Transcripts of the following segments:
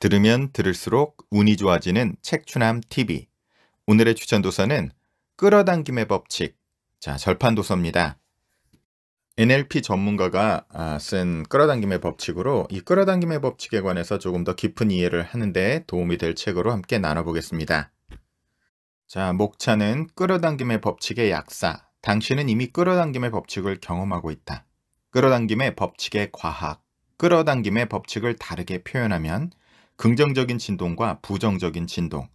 들으면 들을수록 운이 좋아지는 책추남 TV. 오늘의 추천 도서는 끌어당김의 법칙. 자, 절판 도서입니다. NLP 전문가가 아, 쓴 끌어당김의 법칙으로 이 끌어당김의 법칙에 관해서 조금 더 깊은 이해를 하는데 도움이 될 책으로 함께 나눠보겠습니다. 자, 목차는 끌어당김의 법칙의 약사. 당신은 이미 끌어당김의 법칙을 경험하고 있다. 끌어당김의 법칙의 과학. 끌어당김의 법칙을 다르게 표현하면 긍정적인 진동과 부정적인 진동,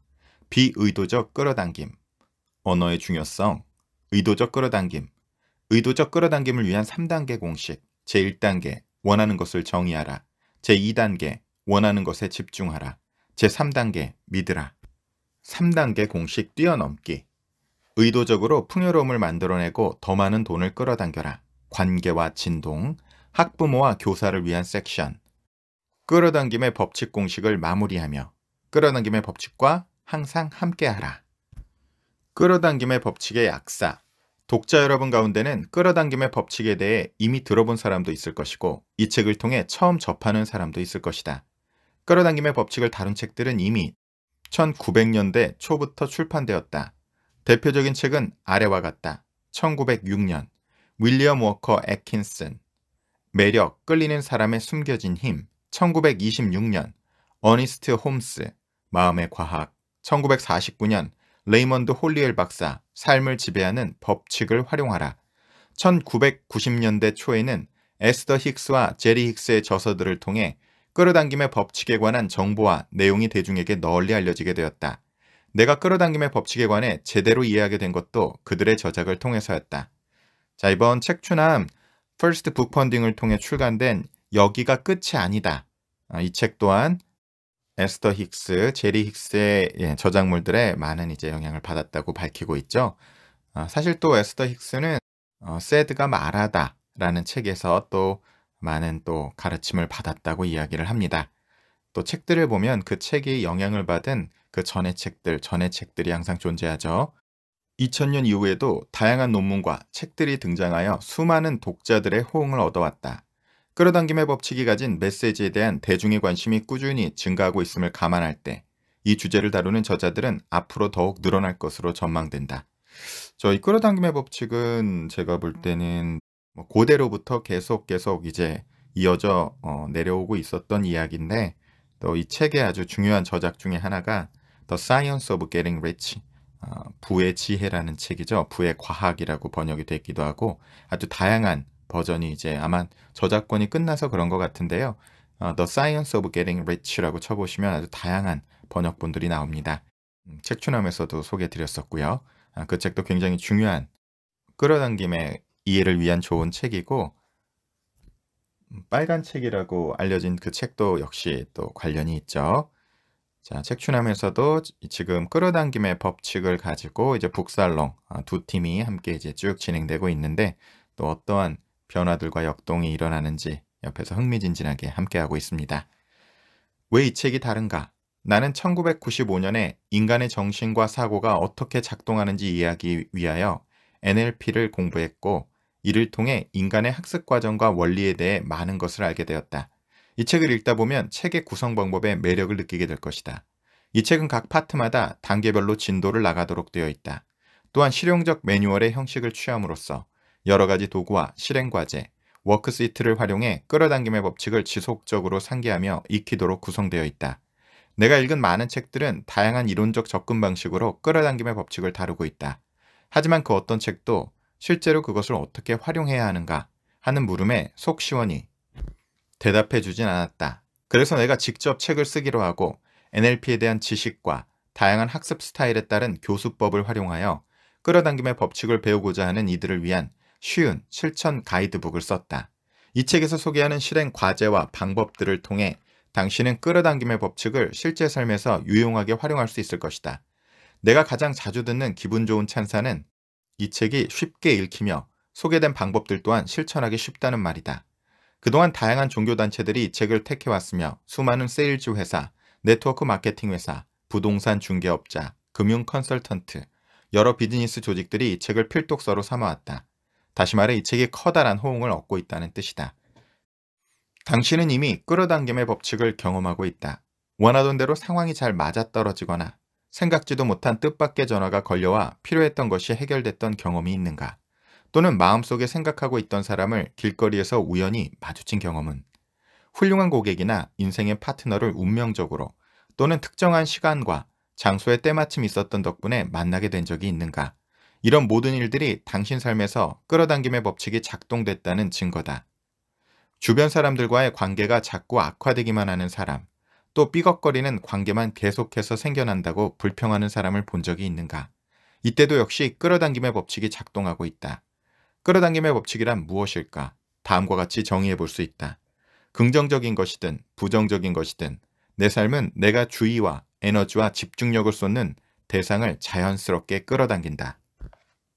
비의도적 끌어당김, 언어의 중요성, 의도적 끌어당김, 의도적 끌어당김을 위한 3단계 공식, 제1단계, 원하는 것을 정의하라, 제2단계, 원하는 것에 집중하라, 제3단계, 믿으라. 3단계 공식 뛰어넘기. 의도적으로 풍요로움을 만들어내고 더 많은 돈을 끌어당겨라. 관계와 진동, 학부모와 교사를 위한 섹션, 끌어당김의 법칙 공식을 마무리하며 끌어당김의 법칙과 항상 함께하라. 끌어당김의 법칙의 약사. 독자 여러분 가운데는 끌어당김의 법칙에 대해 이미 들어본 사람도 있을 것이고 이 책을 통해 처음 접하는 사람도 있을 것이다. 끌어당김의 법칙을 다룬 책들은 이미 1900년대 초부터 출판되었다. 대표적인 책은 아래와 같다. 1906년 윌리엄 워커 애킨슨 매력, 끌리는 사람의 숨겨진 힘 1926년 어니스트 홈스 마음의 과학 1949년 레이먼드 홀리엘 박사 삶을 지배하는 법칙을 활용하라 1990년대 초에는 에스더 힉스와 제리 힉스의 저서들을 통해 끌어당김의 법칙에 관한 정보와 내용이 대중에게 널리 알려지게 되었다. 내가 끌어당김의 법칙에 관해 제대로 이해하게 된 것도 그들의 저작을 통해서였다. 자 이번 책추남 퍼스트 북펀딩을 통해 출간된 여기가 끝이 아니다. 아, 이책 또한 에스터 힉스, 제리 힉스의 예, 저작물들의 많은 이제 영향을 받았다고 밝히고 있죠. 아, 사실 또 에스터 힉스는 세드가 어, 말하다라는 책에서 또 많은 또 가르침을 받았다고 이야기를 합니다. 또 책들을 보면 그 책이 영향을 받은 그 전의 책들, 전의 책들이 항상 존재하죠. 2000년 이후에도 다양한 논문과 책들이 등장하여 수많은 독자들의 호응을 얻어왔다. 끌어당김의 법칙이 가진 메시지에 대한 대중의 관심이 꾸준히 증가하고 있음을 감안할 때 이 주제를 다루는 저자들은 앞으로 더욱 늘어날 것으로 전망된다. 저희 끌어당김의 법칙은 제가 볼 때는 뭐 고대로부터 계속 계속 이제 이어져 어, 내려오고 있었던 이야기인데 또 이 책의 아주 중요한 저작 중의 하나가 The Science of Getting Rich 어, 부의 지혜라는 책이죠. 부의 과학이라고 번역이 됐기도 하고 아주 다양한 버전이 이제 아마 저작권이 끝나서 그런 것 같은데요. 어, The Science of Getting Rich라고 쳐보시면 아주 다양한 번역본들이 나옵니다. 음, 책 추남에서도 소개드렸었고요. 아, 그 책도 굉장히 중요한 끌어당김의 이해를 위한 좋은 책이고 음, 빨간 책이라고 알려진 그 책도 역시 또 관련이 있죠. 자, 책 추남에서도 지금 끌어당김의 법칙을 가지고 이제 북살롱 아, 두 팀이 함께 이제 쭉 진행되고 있는데 또 어떠한 변화들과 역동이 일어나는지 옆에서 흥미진진하게 함께하고 있습니다. 왜 이 책이 다른가? 나는 1995년에 인간의 정신과 사고가 어떻게 작동하는지 이해하기 위하여 NLP를 공부했고 이를 통해 인간의 학습 과정과 원리에 대해 많은 것을 알게 되었다. 이 책을 읽다 보면 책의 구성 방법의 매력을 느끼게 될 것이다. 이 책은 각 파트마다 단계별로 진도를 나가도록 되어 있다. 또한 실용적 매뉴얼의 형식을 취함으로써 여러 가지 도구와 실행과제, 워크시트를 활용해 끌어당김의 법칙을 지속적으로 상기하며 익히도록 구성되어 있다. 내가 읽은 많은 책들은 다양한 이론적 접근 방식으로 끌어당김의 법칙을 다루고 있다. 하지만 그 어떤 책도 실제로 그것을 어떻게 활용해야 하는가 하는 물음에 속 시원히 대답해 주진 않았다. 그래서 내가 직접 책을 쓰기로 하고 NLP에 대한 지식과 다양한 학습 스타일에 따른 교수법을 활용하여 끌어당김의 법칙을 배우고자 하는 이들을 위한 쉬운 실천 가이드북을 썼다. 이 책에서 소개하는 실행 과제와 방법들을 통해 당신은 끌어당김의 법칙을 실제 삶에서 유용하게 활용할 수 있을 것이다. 내가 가장 자주 듣는 기분 좋은 찬사는 이 책이 쉽게 읽히며 소개된 방법들 또한 실천하기 쉽다는 말이다. 그동안 다양한 종교단체들이 이 책을 택해왔으며 수많은 세일즈 회사, 네트워크 마케팅 회사, 부동산 중개업자, 금융 컨설턴트, 여러 비즈니스 조직들이 이 책을 필독서로 삼아왔다. 다시 말해 이 책이 커다란 호응을 얻고 있다는 뜻이다. 당신은 이미 끌어당김의 법칙을 경험하고 있다. 원하던 대로 상황이 잘 맞아떨어지거나 생각지도 못한 뜻밖의 전화가 걸려와 필요했던 것이 해결됐던 경험이 있는가? 또는 마음속에 생각하고 있던 사람을 길거리에서 우연히 마주친 경험은 훌륭한 고객이나 인생의 파트너를 운명적으로 또는 특정한 시간과 장소에 때마침 있었던 덕분에 만나게 된 적이 있는가? 이런 모든 일들이 당신 삶에서 끌어당김의 법칙이 작동됐다는 증거다. 주변 사람들과의 관계가 자꾸 악화되기만 하는 사람, 또 삐걱거리는 관계만 계속해서 생겨난다고 불평하는 사람을 본 적이 있는가? 이때도 역시 끌어당김의 법칙이 작동하고 있다. 끌어당김의 법칙이란 무엇일까? 다음과 같이 정의해 볼 수 있다. 긍정적인 것이든 부정적인 것이든 내 삶은 내가 주의와 에너지와 집중력을 쏟는 대상을 자연스럽게 끌어당긴다.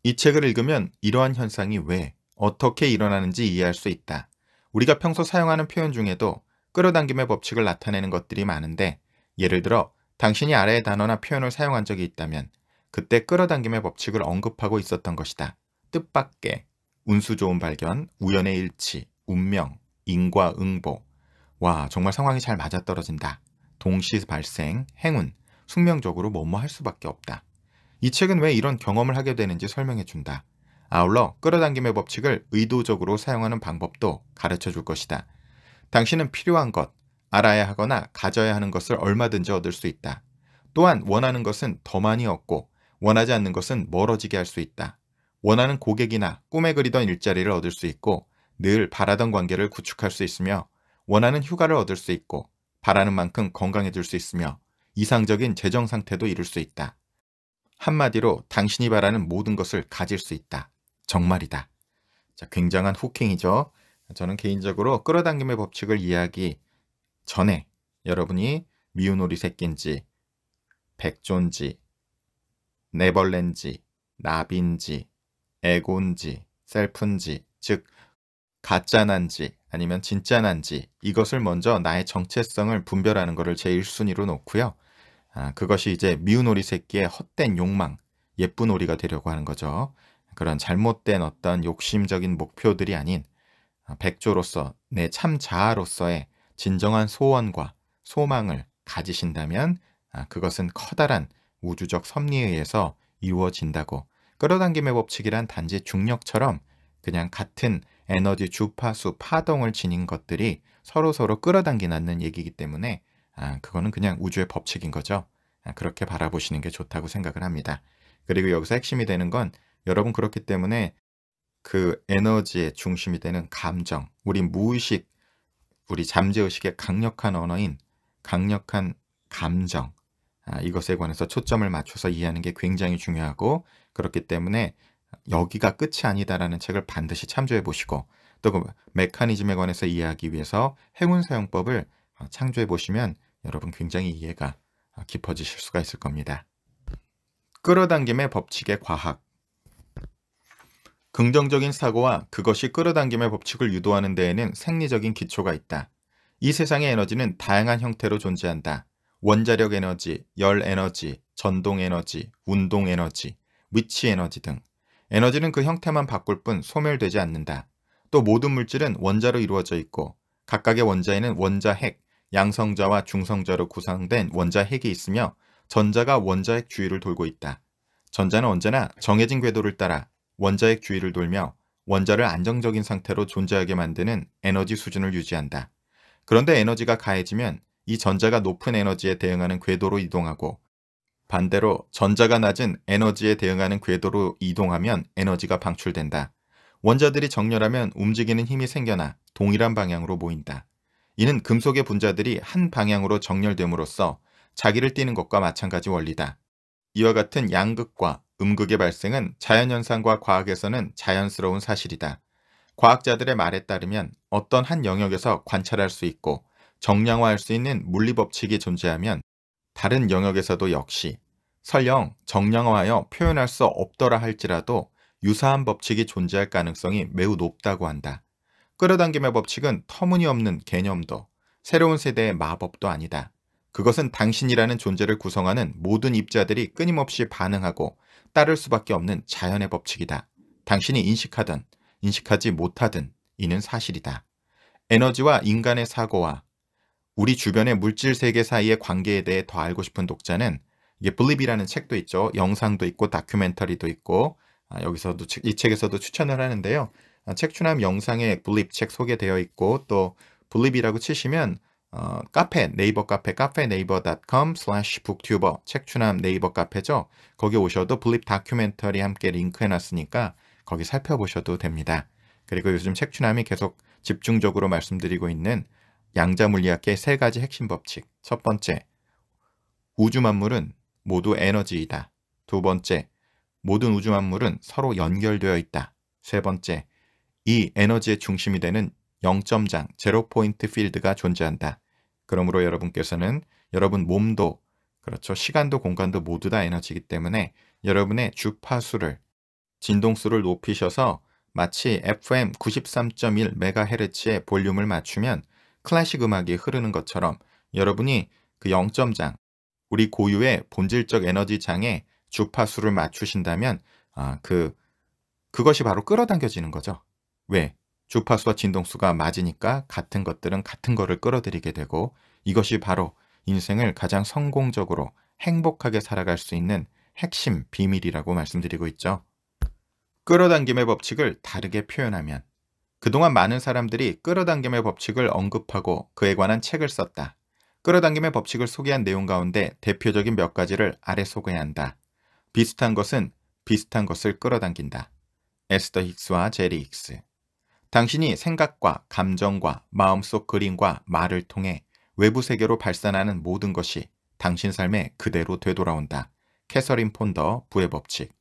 이 책을 읽으면 이러한 현상이 왜, 어떻게 일어나는지 이해할 수 있다. 우리가 평소 사용하는 표현 중에도 끌어당김의 법칙을 나타내는 것들이 많은데 예를 들어 당신이 아래의 단어나 표현을 사용한 적이 있다면 그때 끌어당김의 법칙을 언급하고 있었던 것이다. 뜻밖의, 운수 좋은 발견, 우연의 일치, 운명, 인과응보. 와 정말 상황이 잘 맞아떨어진다. 동시 발생, 행운, 숙명적으로 뭐뭐 할 수밖에 없다. 이 책은 왜 이런 경험을 하게 되는지 설명해준다. 아울러 끌어당김의 법칙을 의도적으로 사용하는 방법도 가르쳐 줄 것이다. 당신은 필요한 것, 알아야 하거나 가져야 하는 것을 얼마든지 얻을 수 있다. 또한 원하는 것은 더 많이 얻고 원하지 않는 것은 멀어지게 할 수 있다. 원하는 고객이나 꿈에 그리던 일자리를 얻을 수 있고 늘 바라던 관계를 구축할 수 있으며 원하는 휴가를 얻을 수 있고 바라는 만큼 건강해질 수 있으며 이상적인 재정 상태도 이룰 수 있다. 한마디로 당신이 바라는 모든 것을 가질 수 있다. 정말이다. 자, 굉장한 후킹이죠. 저는 개인적으로 끌어당김의 법칙을 이해하기 전에 여러분이 미운 오리 새끼인지, 백존지, 네벌렌지, 나빈지, 에곤지, 셀프인지, 즉 가짜 난지 아니면 진짜 난지 이것을 먼저 나의 정체성을 분별하는 것을 제1순위로 놓고요. 아, 그것이 이제 미운 오리 새끼의 헛된 욕망, 예쁜 오리가 되려고 하는 거죠. 그런 잘못된 어떤 욕심적인 목표들이 아닌 아, 백조로서 내 참 자아로서의 진정한 소원과 소망을 가지신다면 아, 그것은 커다란 우주적 섭리에 의해서 이루어진다고 끌어당김의 법칙이란 단지 중력처럼 그냥 같은 에너지 주파수 파동을 지닌 것들이 서로서로 끌어당기는 얘기이기 때문에 아, 그거는 그냥 우주의 법칙인 거죠. 아, 그렇게 바라보시는 게 좋다고 생각을 합니다. 그리고 여기서 핵심이 되는 건 여러분 그렇기 때문에 그 에너지의 중심이 되는 감정, 우리 무의식, 우리 잠재의식의 강력한 언어인 강력한 감정, 아, 이것에 관해서 초점을 맞춰서 이해하는 게 굉장히 중요하고 그렇기 때문에 여기가 끝이 아니다라는 책을 반드시 참조해 보시고 또 그 메커니즘에 관해서 이해하기 위해서 행운 사용법을 어, 창조해 보시면 여러분 굉장히 이해가 깊어지실 수가 있을 겁니다. 끌어당김의 법칙의 과학 긍정적인 사고와 그것이 끌어당김의 법칙을 유도하는 데에는 생리적인 기초가 있다. 이 세상의 에너지는 다양한 형태로 존재한다. 원자력 에너지, 열 에너지, 전동 에너지, 운동 에너지, 위치 에너지 등 에너지는 그 형태만 바꿀 뿐 소멸되지 않는다. 또 모든 물질은 원자로 이루어져 있고 각각의 원자에는 원자 핵, 양성자와 중성자로 구성된 원자핵이 있으며 전자가 원자핵 주위를 돌고 있다. 전자는 언제나 정해진 궤도를 따라 원자핵 주위를 돌며 원자를 안정적인 상태로 존재하게 만드는 에너지 수준을 유지한다. 그런데 에너지가 가해지면 이 전자가 높은 에너지에 대응하는 궤도로 이동하고 반대로 전자가 낮은 에너지에 대응하는 궤도로 이동하면 에너지가 방출된다. 원자들이 정렬하면 움직이는 힘이 생겨나 동일한 방향으로 모인다. 이는 금속의 분자들이 한 방향으로 정렬됨으로써 자기를 띠는 것과 마찬가지 원리다. 이와 같은 양극과 음극의 발생은 자연현상과 과학에서는 자연스러운 사실이다. 과학자들의 말에 따르면 어떤 한 영역에서 관찰할 수 있고 정량화할 수 있는 물리법칙이 존재하면 다른 영역에서도 역시 설령 정량화하여 표현할 수 없더라 할지라도 유사한 법칙이 존재할 가능성이 매우 높다고 한다. 끌어당김의 법칙은 터무니없는 개념도 새로운 세대의 마법도 아니다. 그것은 당신이라는 존재를 구성하는 모든 입자들이 끊임없이 반응하고 따를 수밖에 없는 자연의 법칙이다. 당신이 인식하든 인식하지 못하든 이는 사실이다. 에너지와 인간의 사고와 우리 주변의 물질 세계 사이의 관계에 대해 더 알고 싶은 독자는 이게 블립이라는 책도 있죠. 영상도 있고 다큐멘터리도 있고 아, 여기서도 이 책에서도 추천을 하는데요. 어, 책 추남 영상에 블립 책 소개되어 있고 또 블립이라고 치시면 어, 카페 네이버 카페 카페 네이버.com slash 북튜버 책 추남 네이버 카페죠. 거기 오셔도 블립 다큐멘터리 함께 링크해놨으니까 거기 살펴보셔도 됩니다. 그리고 요즘 책 추남이 계속 집중적으로 말씀드리고 있는 양자물리학계세 가지 핵심 법칙. 첫 번째, 우주 만물은 모두 에너지이다. 두 번째, 모든 우주 만물은 서로 연결되어 있다. 세 번째, 이 에너지의 중심이 되는 0점장, 제로포인트 필드가 존재한다. 그러므로 여러분께서는 여러분 몸도, 그렇죠. 시간도 공간도 모두 다 에너지이기 때문에 여러분의 주파수를, 진동수를 높이셔서 마치 FM 93.1MHz의 볼륨을 맞추면 클래식 음악이 흐르는 것처럼 여러분이 그 0점장, 우리 고유의 본질적 에너지장에 주파수를 맞추신다면 아, 그, 그것이 바로 끌어당겨지는 거죠. 왜? 주파수와 진동수가 맞으니까 같은 것들은 같은 거를 끌어들이게 되고 이것이 바로 인생을 가장 성공적으로 행복하게 살아갈 수 있는 핵심 비밀이라고 말씀드리고 있죠. 끌어당김의 법칙을 다르게 표현하면 그동안 많은 사람들이 끌어당김의 법칙을 언급하고 그에 관한 책을 썼다. 끌어당김의 법칙을 소개한 내용 가운데 대표적인 몇 가지를 아래 소개한다. 비슷한 것은 비슷한 것을 끌어당긴다. 에스더 힉스와 제리 힉스 당신이 생각과 감정과 마음속 그림과 말을 통해 외부 세계로 발산하는 모든 것이 당신 삶에 그대로 되돌아온다. 캐서린 폰더 부의 법칙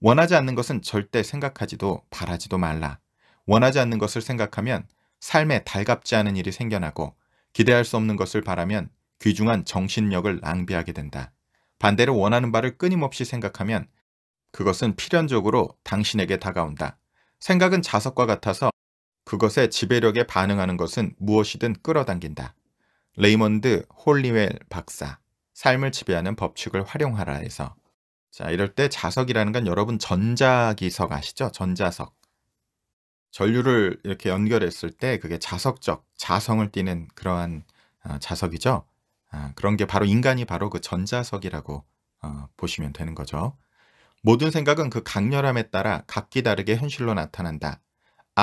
원하지 않는 것은 절대 생각하지도 바라지도 말라. 원하지 않는 것을 생각하면 삶에 달갑지 않은 일이 생겨나고 기대할 수 없는 것을 바라면 귀중한 정신력을 낭비하게 된다. 반대로 원하는 바를 끊임없이 생각하면 그것은 필연적으로 당신에게 다가온다. 생각은 자석과 같아서 그것의 지배력에 반응하는 것은 무엇이든 끌어당긴다. 레이먼드 홀리웰 박사, 삶을 지배하는 법칙을 활용하라해서자 이럴 때 자석이라는 건 여러분 전자기석 아시죠? 전자석. 전류를 이렇게 연결했을 때 그게 자석적, 자성을 띠는 그러한 어, 자석이죠. 아, 그런 게 바로 인간이 바로 그 전자석이라고 어, 보시면 되는 거죠. 모든 생각은 그 강렬함에 따라 각기 다르게 현실로 나타난다.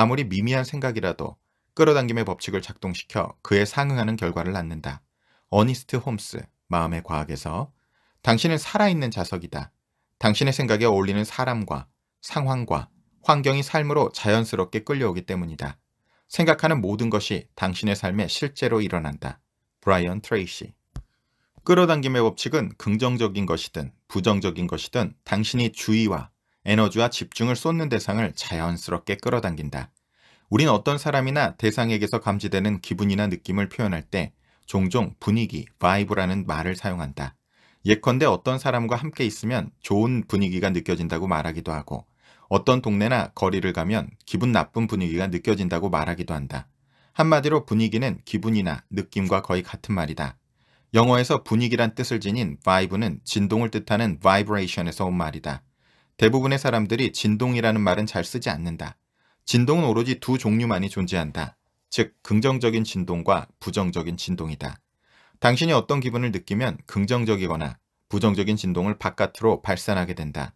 아무리 미미한 생각이라도 끌어당김의 법칙을 작동시켜 그에 상응하는 결과를 낳는다. 어니스트 홈스, 마음의 과학에서 당신은 살아있는 자석이다. 당신의 생각에 어울리는 사람과 상황과 환경이 삶으로 자연스럽게 끌려오기 때문이다. 생각하는 모든 것이 당신의 삶에 실제로 일어난다. 브라이언 트레이시 끌어당김의 법칙은 긍정적인 것이든 부정적인 것이든 당신이 주의와 에너지와 집중을 쏟는 대상을 자연스럽게 끌어당긴다. 우린 어떤 사람이나 대상에게서 감지되는 기분이나 느낌을 표현할 때 종종 분위기, 바이브라는 말을 사용한다. 예컨대 어떤 사람과 함께 있으면 좋은 분위기가 느껴진다고 말하기도 하고 어떤 동네나 거리를 가면 기분 나쁜 분위기가 느껴진다고 말하기도 한다. 한마디로 분위기는 기분이나 느낌과 거의 같은 말이다. 영어에서 분위기란 뜻을 지닌 vibe는 진동을 뜻하는 vibration에서 온 말이다. 대부분의 사람들이 진동이라는 말은 잘 쓰지 않는다. 진동은 오로지 두 종류만이 존재한다. 즉 긍정적인 진동과 부정적인 진동이다. 당신이 어떤 기분을 느끼면 긍정적이거나 부정적인 진동을 바깥으로 발산하게 된다.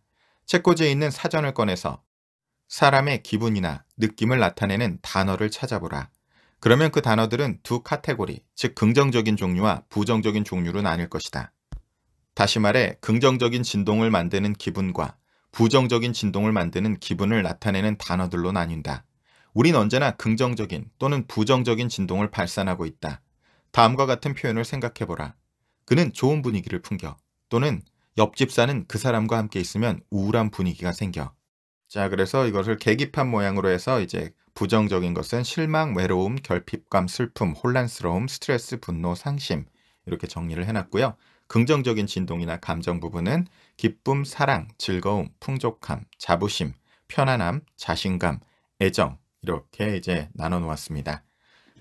책꽂이에 있는 사전을 꺼내서 사람의 기분이나 느낌을 나타내는 단어를 찾아보라. 그러면 그 단어들은 두 카테고리, 즉 긍정적인 종류와 부정적인 종류로 나뉠 것이다. 다시 말해 긍정적인 진동을 만드는 기분과 부정적인 진동을 만드는 기분을 나타내는 단어들로 나뉜다. 우린 언제나 긍정적인 또는 부정적인 진동을 발산하고 있다. 다음과 같은 표현을 생각해보라. 그는 좋은 분위기를 풍겨 또는 옆집 사는 그 사람과 함께 있으면 우울한 분위기가 생겨. 자 그래서 이것을 계기판 모양으로 해서 이제 부정적인 것은 실망, 외로움, 결핍감, 슬픔, 혼란스러움, 스트레스, 분노, 상심 이렇게 정리를 해놨고요. 긍정적인 진동이나 감정 부분은 기쁨, 사랑, 즐거움, 풍족함, 자부심, 편안함, 자신감, 애정 이렇게 이제 나눠 놓았습니다.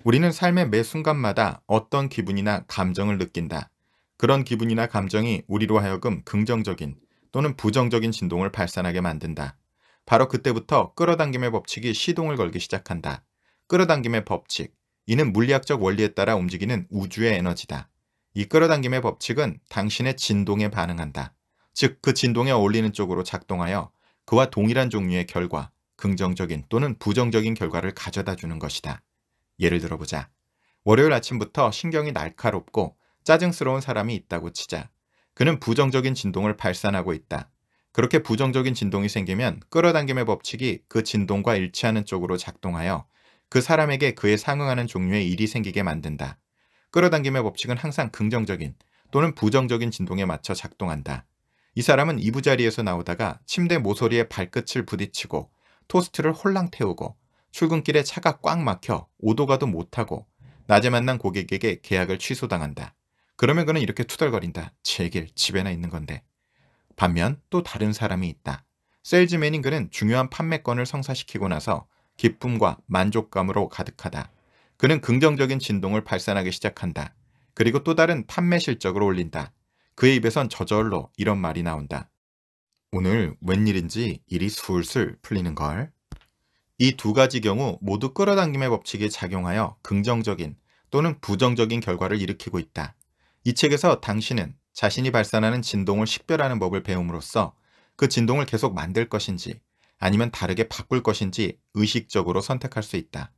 우리는 삶의 매 순간마다 어떤 기분이나 감정을 느낀다. 그런 기분이나 감정이 우리로 하여금 긍정적인 또는 부정적인 진동을 발산하게 만든다. 바로 그때부터 끌어당김의 법칙이 시동을 걸기 시작한다. 끌어당김의 법칙. 이는 물리학적 원리에 따라 움직이는 우주의 에너지다. 이 끌어당김의 법칙은 당신의 진동에 반응한다. 즉그 진동에 어울리는 쪽으로 작동하여 그와 동일한 종류의 결과, 긍정적인 또는 부정적인 결과를 가져다 주는 것이다. 예를 들어보자. 월요일 아침부터 신경이 날카롭고 짜증스러운 사람이 있다고 치자. 그는 부정적인 진동을 발산하고 있다. 그렇게 부정적인 진동이 생기면 끌어당김의 법칙이 그 진동과 일치하는 쪽으로 작동하여 그 사람에게 그에 상응하는 종류의 일이 생기게 만든다. 끌어당김의 법칙은 항상 긍정적인 또는 부정적인 진동에 맞춰 작동한다. 이 사람은 이부자리에서 나오다가 침대 모서리에 발끝을 부딪히고 토스트를 홀랑 태우고 출근길에 차가 꽉 막혀 오도 가도 못하고 낮에 만난 고객에게 계약을 취소당한다. 그러면 그는 이렇게 투덜거린다. 제길 집에나 있는 건데. 반면 또 다른 사람이 있다. 세일즈맨인 그는 중요한 판매권을 성사시키고 나서 기쁨과 만족감으로 가득하다. 그는 긍정적인 진동을 발산하기 시작한다. 그리고 또 다른 판매 실적을 올린다. 그의 입에선 저절로 이런 말이 나온다. 오늘 웬일인지 일이 술술 풀리는 걸. 이 두 가지 경우 모두 끌어당김의 법칙이 작용하여 긍정적인 또는 부정적인 결과를 일으키고 있다. 이 책에서 당신은 자신이 발산하는 진동을 식별하는 법을 배움으로써 그 진동을 계속 만들 것인지 아니면 다르게 바꿀 것인지 의식적으로 선택할 수 있다.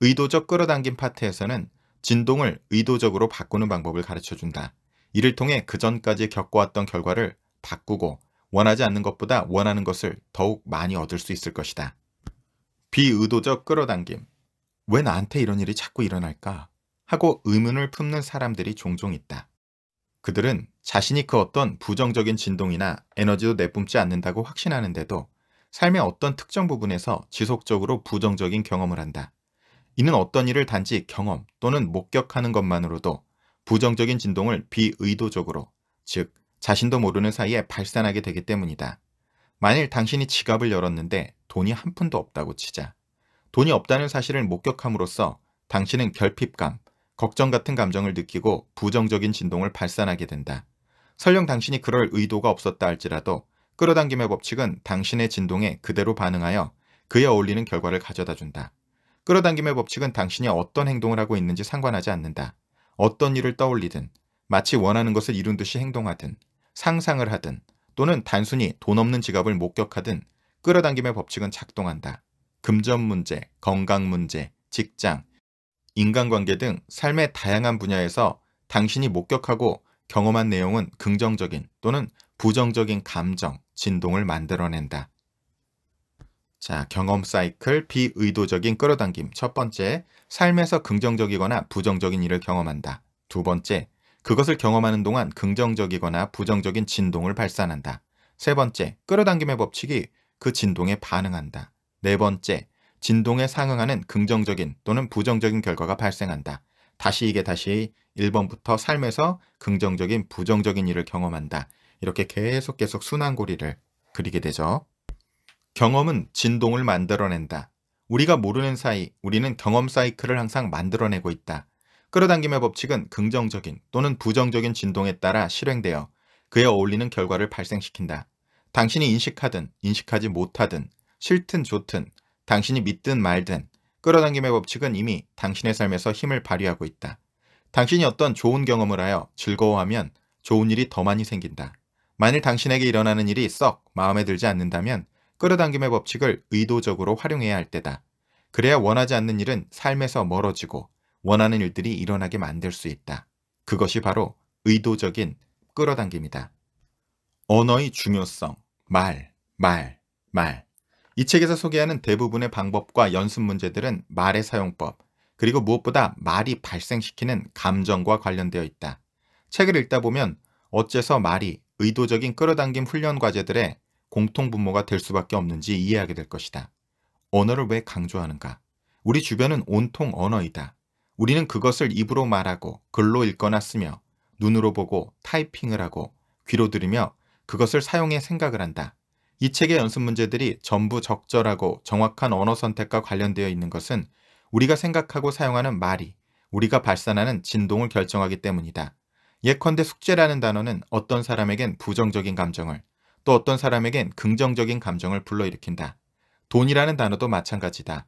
의도적 끌어당김 파트에서는 진동을 의도적으로 바꾸는 방법을 가르쳐 준다. 이를 통해 그전까지 겪어왔던 결과를 바꾸고 원하지 않는 것보다 원하는 것을 더욱 많이 얻을 수 있을 것이다. 비의도적 끌어당김. 왜 나한테 이런 일이 자꾸 일어날까? 하고 의문을 품는 사람들이 종종 있다. 그들은 자신이 그 어떤 부정적인 진동이나 에너지도 내뿜지 않는다고 확신하는데도 삶의 어떤 특정 부분에서 지속적으로 부정적인 경험을 한다. 이는 어떤 일을 단지 경험 또는 목격하는 것만으로도 부정적인 진동을 비의도적으로, 즉 자신도 모르는 사이에 발산하게 되기 때문이다. 만일 당신이 지갑을 열었는데 돈이 한 푼도 없다고 치자. 돈이 없다는 사실을 목격함으로써 당신은 결핍감, 걱정 같은 감정을 느끼고 부정적인 진동을 발산하게 된다. 설령 당신이 그럴 의도가 없었다 할지라도 끌어당김의 법칙은 당신의 진동에 그대로 반응하여 그에 어울리는 결과를 가져다 준다. 끌어당김의 법칙은 당신이 어떤 행동을 하고 있는지 상관하지 않는다. 어떤 일을 떠올리든 마치 원하는 것을 이룬 듯이 행동하든 상상을 하든 또는 단순히 돈 없는 지갑을 목격하든 끌어당김의 법칙은 작동한다. 금전 문제, 건강 문제, 직장, 인간관계 등 삶의 다양한 분야에서 당신이 목격하고 경험한 내용은 긍정적인 또는 부정적인 감정, 진동을 만들어낸다. 자, 경험 사이클 비의도적인 끌어당김. 첫 번째, 삶에서 긍정적이거나 부정적인 일을 경험한다. 두 번째, 그것을 경험하는 동안 긍정적이거나 부정적인 진동을 발산한다. 세 번째, 끌어당김의 법칙이 그 진동에 반응한다. 네 번째, 진동에 상응하는 긍정적인 또는 부정적인 결과가 발생한다. 다시 이게 다시 1번부터 삶에서 긍정적인 부정적인 일을 경험한다. 이렇게 계속 계속 순환고리를 그리게 되죠. 경험은 진동을 만들어낸다. 우리가 모르는 사이 우리는 경험 사이클을 항상 만들어내고 있다. 끌어당김의 법칙은 긍정적인 또는 부정적인 진동에 따라 실행되어 그에 어울리는 결과를 발생시킨다. 당신이 인식하든 인식하지 못하든 싫든 좋든 당신이 믿든 말든 끌어당김의 법칙은 이미 당신의 삶에서 힘을 발휘하고 있다. 당신이 어떤 좋은 경험을 하여 즐거워하면 좋은 일이 더 많이 생긴다. 만일 당신에게 일어나는 일이 썩 마음에 들지 않는다면 끌어당김의 법칙을 의도적으로 활용해야 할 때다. 그래야 원하지 않는 일은 삶에서 멀어지고 원하는 일들이 일어나게 만들 수 있다. 그것이 바로 의도적인 끌어당김이다. 언어의 중요성, 말, 말, 말. 이 책에서 소개하는 대부분의 방법과 연습 문제들은 말의 사용법, 그리고 무엇보다 말이 발생시키는 감정과 관련되어 있다. 책을 읽다 보면 어째서 말이 의도적인 끌어당김 훈련 과제들의 공통분모가 될 수밖에 없는지 이해하게 될 것이다. 언어를 왜 강조하는가? 우리 주변은 온통 언어이다. 우리는 그것을 입으로 말하고 글로 읽거나 쓰며 눈으로 보고 타이핑을 하고 귀로 들으며 그것을 사용해 생각을 한다. 이 책의 연습 문제들이 전부 적절하고 정확한 언어 선택과 관련되어 있는 것은 우리가 생각하고 사용하는 말이 우리가 발산하는 진동을 결정하기 때문이다. 예컨대 숙제라는 단어는 어떤 사람에겐 부정적인 감정을, 또 어떤 사람에겐 긍정적인 감정을 불러일으킨다. 돈이라는 단어도 마찬가지다.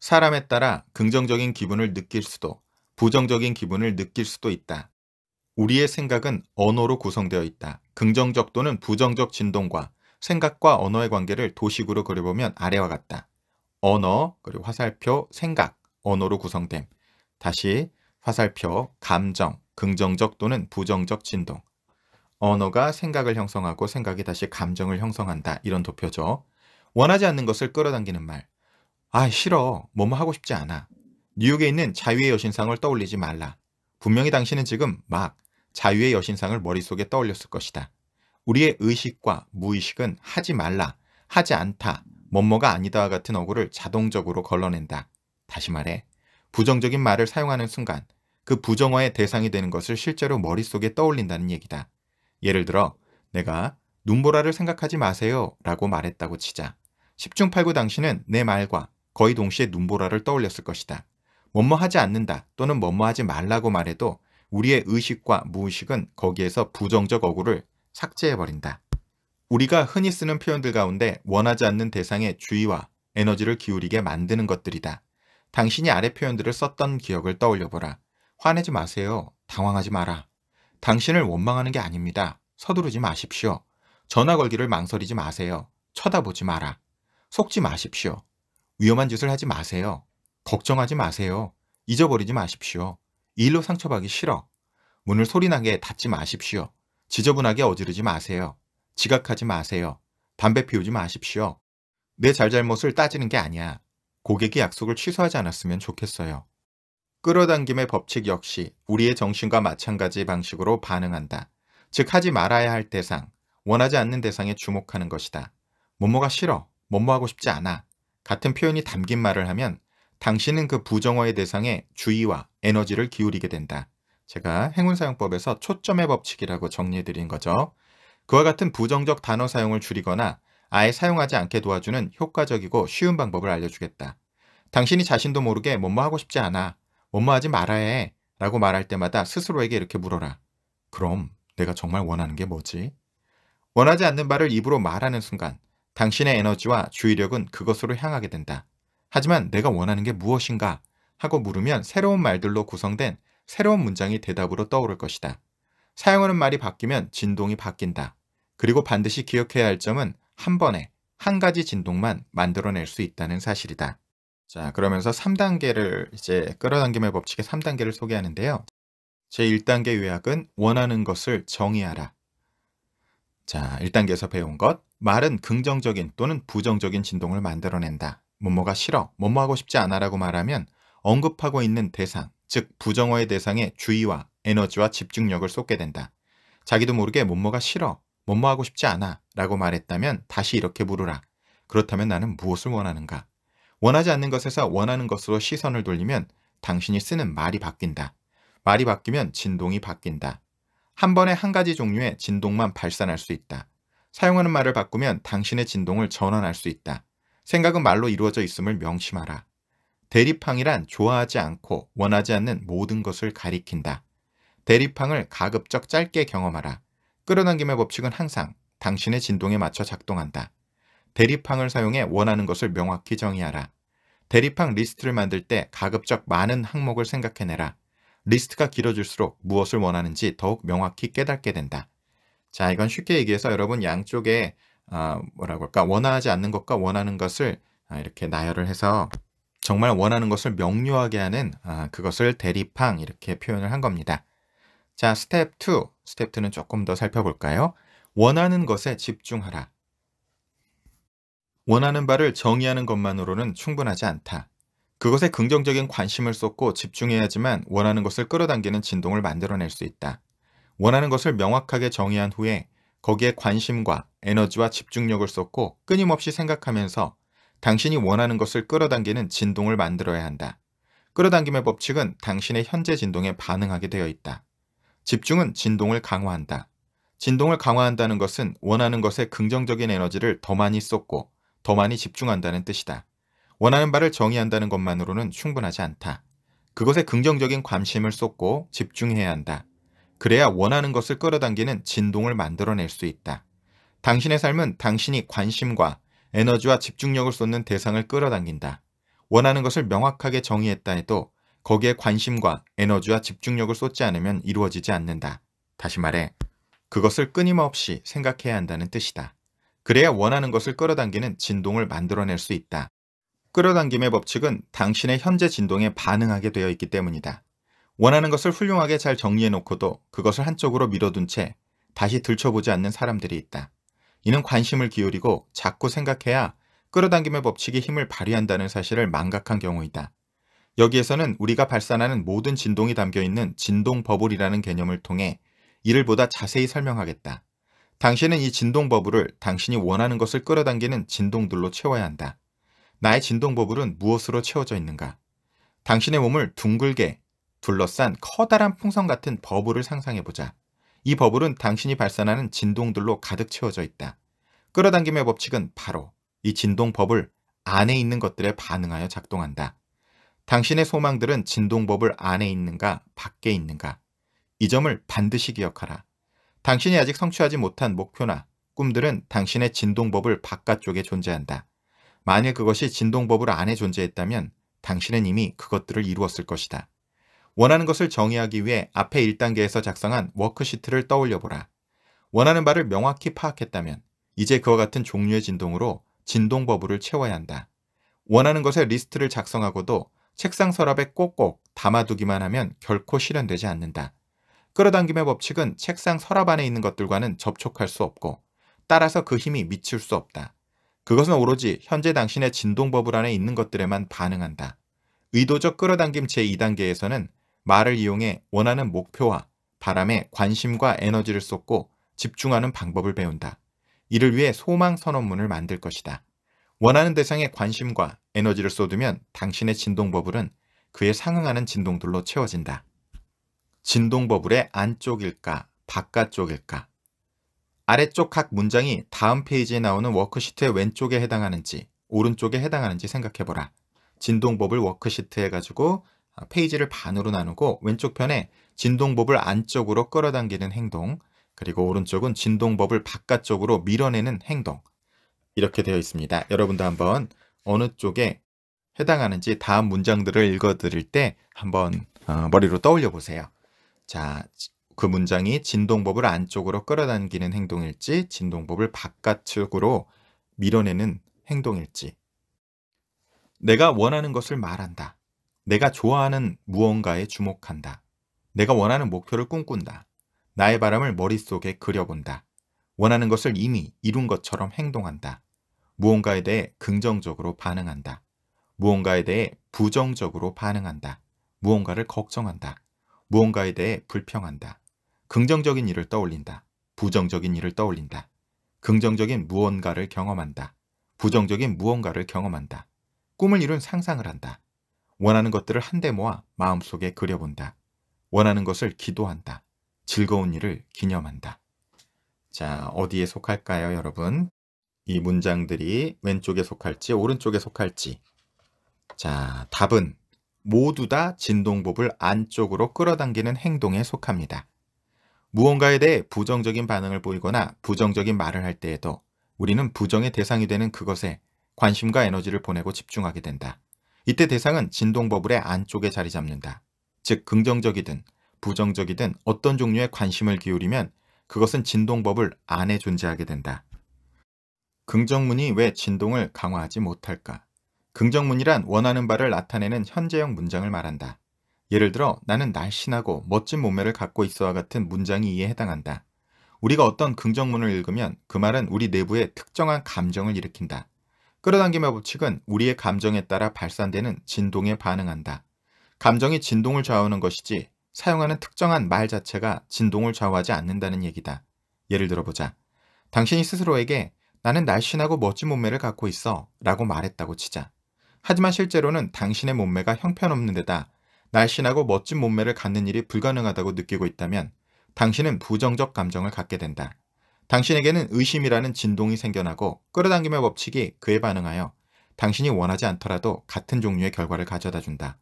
사람에 따라 긍정적인 기분을 느낄 수도 부정적인 기분을 느낄 수도 있다. 우리의 생각은 언어로 구성되어 있다. 긍정적 또는 부정적 진동과 생각과 언어의 관계를 도식으로 그려보면 아래와 같다. 언어, 그리고 화살표, 생각, 언어로 구성됨. 다시 화살표, 감정, 긍정적 또는 부정적 진동. 언어가 생각을 형성하고 생각이 다시 감정을 형성한다. 이런 도표죠. 원하지 않는 것을 끌어당기는 말. 아 싫어. 뭐뭐 하고 싶지 않아. 뉴욕에 있는 자유의 여신상을 떠올리지 말라. 분명히 당신은 지금 막 자유의 여신상을 머릿속에 떠올렸을 것이다. 우리의 의식과 무의식은 하지 말라, 하지 않다, 뭐뭐가 아니다와 같은 어구를 자동적으로 걸러낸다. 다시 말해, 부정적인 말을 사용하는 순간 그 부정화의 대상이 되는 것을 실제로 머릿속에 떠올린다는 얘기다. 예를 들어 내가 눈보라를 생각하지 마세요 라고 말했다고 치자. 10중 8구 당신은 내 말과 거의 동시에 눈보라를 떠올렸을 것이다. 뭐뭐 하지 않는다 또는 뭐뭐 하지 말라고 말해도 우리의 의식과 무의식은 거기에서 부정적 어구를 삭제해버린다. 우리가 흔히 쓰는 표현들 가운데 원하지 않는 대상의 주의와 에너지를 기울이게 만드는 것들이다. 당신이 아래 표현들을 썼던 기억을 떠올려보라. 화내지 마세요. 당황하지 마라. 당신을 원망하는 게 아닙니다. 서두르지 마십시오. 전화 걸기를 망설이지 마세요. 쳐다보지 마라. 속지 마십시오. 위험한 짓을 하지 마세요. 걱정하지 마세요. 잊어버리지 마십시오. 일로 상처받기 싫어. 문을 소리나게 닫지 마십시오. 지저분하게 어지르지 마세요. 지각하지 마세요. 담배 피우지 마십시오. 내 잘잘못을 따지는 게 아니야. 고객이 약속을 취소하지 않았으면 좋겠어요. 끌어당김의 법칙 역시 우리의 정신과 마찬가지 방식으로 반응한다. 즉 하지 말아야 할 대상, 원하지 않는 대상에 주목하는 것이다. 뭐뭐가 싫어, 뭐뭐하고 싶지 않아 같은 표현이 담긴 말을 하면 당신은 그 부정어의 대상에 주의와 에너지를 기울이게 된다. 제가 행운사용법에서 초점의 법칙이라고 정리해드린 거죠. 그와 같은 부정적 단어 사용을 줄이거나 아예 사용하지 않게 도와주는 효과적이고 쉬운 방법을 알려주겠다. 당신이 자신도 모르게 뭐뭐 하고 싶지 않아 엄마하지 말아야 해 라고 말할 때마다 스스로에게 이렇게 물어라. 그럼 내가 정말 원하는 게 뭐지? 원하지 않는 바를 입으로 말하는 순간 당신의 에너지와 주의력은 그것으로 향하게 된다. 하지만 내가 원하는 게 무엇인가 하고 물으면 새로운 말들로 구성된 새로운 문장이 대답으로 떠오를 것이다. 사용하는 말이 바뀌면 진동이 바뀐다. 그리고 반드시 기억해야 할 점은 한 번에 한 가지 진동만 만들어낼 수 있다는 사실이다. 자, 그러면서 3단계를 이제 끌어당김의 법칙의 3단계를 소개하는데요. 제1단계 요약은 원하는 것을 정의하라. 자, 1단계에서 배운 것. 말은 긍정적인 또는 부정적인 진동을 만들어낸다. 뭐뭐가 싫어, 뭐뭐하고 싶지 않아라고 말하면 언급하고 있는 대상, 즉 부정어의 대상에 주의와 에너지와 집중력을 쏟게 된다. 자기도 모르게 뭐뭐가 싫어, 뭐뭐하고 싶지 않아 라고 말했다면 다시 이렇게 물으라. 그렇다면 나는 무엇을 원하는가? 원하지 않는 것에서 원하는 것으로 시선을 돌리면 당신이 쓰는 말이 바뀐다. 말이 바뀌면 진동이 바뀐다. 한 번에 한 가지 종류의 진동만 발산할 수 있다. 사용하는 말을 바꾸면 당신의 진동을 전환할 수 있다. 생각은 말로 이루어져 있음을 명심하라. 대립항이란 좋아하지 않고 원하지 않는 모든 것을 가리킨다. 대립항을 가급적 짧게 경험하라. 끌어당김의 법칙은 항상 당신의 진동에 맞춰 작동한다. 대립항을 사용해 원하는 것을 명확히 정의하라. 대립항 리스트를 만들 때 가급적 많은 항목을 생각해내라. 리스트가 길어질수록 무엇을 원하는지 더욱 명확히 깨닫게 된다. 자, 이건 쉽게 얘기해서 여러분 양쪽에 어, 뭐라고 할까 원하지 않는 것과 원하는 것을 어, 이렇게 나열을 해서 정말 원하는 것을 명료하게 하는 어, 그것을 대립항 이렇게 표현을 한 겁니다. 자, 스텝 2. 스텝 2는 조금 더 살펴볼까요? 원하는 것에 집중하라. 원하는 바를 정의하는 것만으로는 충분하지 않다. 그것에 긍정적인 관심을 쏟고 집중해야지만 원하는 것을 끌어당기는 진동을 만들어낼 수 있다. 원하는 것을 명확하게 정의한 후에 거기에 관심과 에너지와 집중력을 쏟고 끊임없이 생각하면서 당신이 원하는 것을 끌어당기는 진동을 만들어야 한다. 끌어당김의 법칙은 당신의 현재 진동에 반응하게 되어 있다. 집중은 진동을 강화한다. 진동을 강화한다는 것은 원하는 것에 긍정적인 에너지를 더 많이 쏟고 더 많이 집중한다는 뜻이다. 원하는 바를 정의한다는 것만으로는 충분하지 않다. 그것에 긍정적인 관심을 쏟고 집중해야 한다. 그래야 원하는 것을 끌어당기는 진동을 만들어낼 수 있다. 당신의 삶은 당신이 관심과 에너지와 집중력을 쏟는 대상을 끌어당긴다. 원하는 것을 명확하게 정의했다 해도 거기에 관심과 에너지와 집중력을 쏟지 않으면 이루어지지 않는다. 다시 말해, 그것을 끊임없이 생각해야 한다는 뜻이다. 그래야 원하는 것을 끌어당기는 진동을 만들어낼 수 있다. 끌어당김의 법칙은 당신의 현재 진동에 반응하게 되어 있기 때문이다. 원하는 것을 훌륭하게 잘 정리해놓고도 그것을 한쪽으로 밀어둔 채 다시 들춰보지 않는 사람들이 있다. 이는 관심을 기울이고 자꾸 생각해야 끌어당김의 법칙이 힘을 발휘한다는 사실을 망각한 경우이다. 여기에서는 우리가 발산하는 모든 진동이 담겨있는 진동버블이라는 개념을 통해 이를 보다 자세히 설명하겠다. 당신은 이 진동 버블을 당신이 원하는 것을 끌어당기는 진동들로 채워야 한다. 나의 진동 버블은 무엇으로 채워져 있는가? 당신의 몸을 둥글게 둘러싼 커다란 풍선 같은 버블을 상상해보자. 이 버블은 당신이 발산하는 진동들로 가득 채워져 있다. 끌어당김의 법칙은 바로 이 진동 버블 안에 있는 것들에 반응하여 작동한다. 당신의 소망들은 진동 버블 안에 있는가 밖에 있는가 이 점을 반드시 기억하라. 당신이 아직 성취하지 못한 목표나 꿈들은 당신의 진동법을 바깥쪽에 존재한다. 만일 그것이 진동법을 안에 존재했다면 당신은 이미 그것들을 이루었을 것이다. 원하는 것을 정의하기 위해 앞에 1단계에서 작성한 워크시트를 떠올려보라. 원하는 바를 명확히 파악했다면 이제 그와 같은 종류의 진동으로 진동버블을 채워야 한다. 원하는 것의 리스트를 작성하고도 책상 서랍에 꼭꼭 담아두기만 하면 결코 실현되지 않는다. 끌어당김의 법칙은 책상 서랍 안에 있는 것들과는 접촉할 수 없고 따라서 그 힘이 미칠 수 없다. 그것은 오로지 현재 당신의 진동 버블 안에 있는 것들에만 반응한다. 의도적 끌어당김 제2단계에서는 말을 이용해 원하는 목표와 바람에 관심과 에너지를 쏟고 집중하는 방법을 배운다. 이를 위해 소망 선언문을 만들 것이다. 원하는 대상에 관심과 에너지를 쏟으면 당신의 진동 버블은 그에 상응하는 진동들로 채워진다. 진동버블의 안쪽일까 바깥쪽일까 아래쪽 각 문장이 다음 페이지에 나오는 워크시트의 왼쪽에 해당하는지 오른쪽에 해당하는지 생각해보라. 진동법을 워크시트 해가지고 아, 페이지를 반으로 나누고 왼쪽 편에 진동법을 안쪽으로 끌어당기는 행동 그리고 오른쪽은 진동법을 바깥쪽으로 밀어내는 행동 이렇게 되어 있습니다. 여러분도 한번 어느 쪽에 해당하는지 다음 문장들을 읽어드릴 때 한번 어, 머리로 떠올려 보세요. 자, 그 문장이 진동법을 안쪽으로 끌어당기는 행동일지 진동법을 바깥쪽으로 밀어내는 행동일지 내가 원하는 것을 말한다. 내가 좋아하는 무언가에 주목한다. 내가 원하는 목표를 꿈꾼다. 나의 바람을 머릿속에 그려본다. 원하는 것을 이미 이룬 것처럼 행동한다. 무언가에 대해 긍정적으로 반응한다. 무언가에 대해 부정적으로 반응한다. 무언가를 걱정한다. 무언가에 대해 불평한다. 긍정적인 일을 떠올린다. 부정적인 일을 떠올린다. 긍정적인 무언가를 경험한다. 부정적인 무언가를 경험한다. 꿈을 이룬 상상을 한다. 원하는 것들을 한데 모아 마음속에 그려본다. 원하는 것을 기도한다. 즐거운 일을 기념한다. 자, 어디에 속할까요, 여러분? 이 문장들이 왼쪽에 속할지 오른쪽에 속할지. 자, 답은 모두 다 진동법을 안쪽으로 끌어당기는 행동에 속합니다. 무언가에 대해 부정적인 반응을 보이거나 부정적인 말을 할 때에도 우리는 부정의 대상이 되는 그것에 관심과 에너지를 보내고 집중하게 된다. 이때 대상은 진동버블의 안쪽에 자리 잡는다. 즉 긍정적이든 부정적이든 어떤 종류의 관심을 기울이면 그것은 진동버블 안에 존재하게 된다. 긍정문이 왜 진동을 강화하지 못할까? 긍정문이란 원하는 바를 나타내는 현재형 문장을 말한다. 예를 들어 나는 날씬하고 멋진 몸매를 갖고 있어와 같은 문장이 이에 해당한다. 우리가 어떤 긍정문을 읽으면 그 말은 우리 내부에 특정한 감정을 일으킨다. 끌어당김의 법칙은 우리의 감정에 따라 발산되는 진동에 반응한다. 감정이 진동을 좌우하는 것이지 사용하는 특정한 말 자체가 진동을 좌우하지 않는다는 얘기다. 예를 들어보자. 당신이 스스로에게 나는 날씬하고 멋진 몸매를 갖고 있어 라고 말했다고 치자. 하지만 실제로는 당신의 몸매가 형편없는 데다 날씬하고 멋진 몸매를 갖는 일이 불가능하다고 느끼고 있다면 당신은 부정적 감정을 갖게 된다. 당신에게는 의심이라는 진동이 생겨나고 끌어당김의 법칙이 그에 반응하여 당신이 원하지 않더라도 같은 종류의 결과를 가져다 준다.